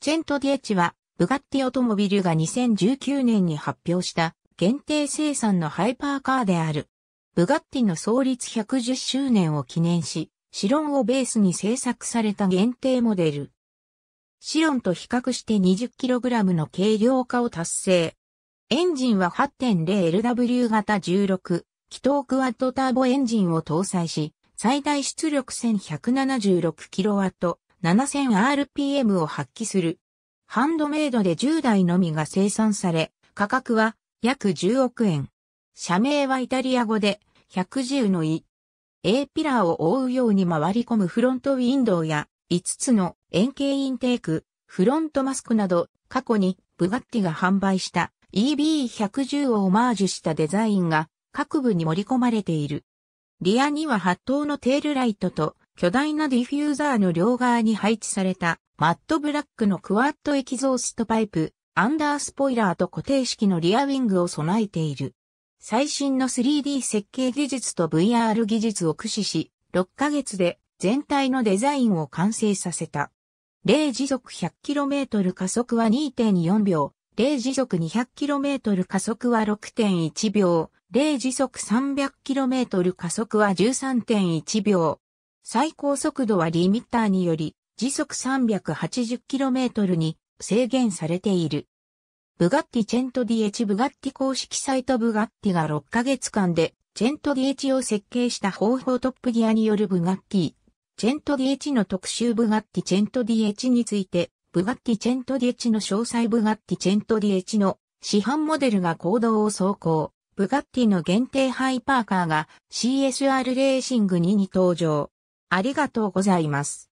チェント・ディエチは、ブガッティオトモビルが2019年に発表した限定生産のハイパーカーである。ブガッティの創立110周年を記念し、シロンをベースに製作された限定モデル。シロンと比較して 20kg の軽量化を達成。エンジンは 8.0LW 型16、気筒クワッドターボエンジンを搭載し、最大出力 1176kW、7000rpm を発揮する。ハンドメイドで10台のみが生産され、価格は約10億円。社名はイタリア語で110の位。A ピラーを覆うように回り込むフロントウィンドウや5つの円形インテーク、フロントマスクなど過去にブガッティが販売した EB110 をオマージュしたデザインが各部に盛り込まれている。リアには8灯のテールライトと巨大なディフューザーの両側に配置されたマットブラックのクワッドエキゾーストパイプ、アンダースポイラーと固定式のリアウィングを備えている。最新の 3D 設計技術と VR 技術を駆使し、6ヶ月で全体のデザインを完成させた。0時速 100km 加速は2.4秒、0時速 200km 加速は6.1秒、0時速 300km 加速は13.1秒、最高速度はリミッターにより時速 380km に制限されている。ブガッティチェントディエチブガッティ公式サイトブガッティが6ヶ月間でチェントディエチを設計した方法トップギアによるブガッティ。チェントディエチの特集ブガッティチェントディエチについて、ブガッティチェントディエチの詳細ブガッティチェントディエチの市販モデルが行動を走行。ブガッティの限定ハイパーカーが CSR レーシング2に登場。ありがとうございます。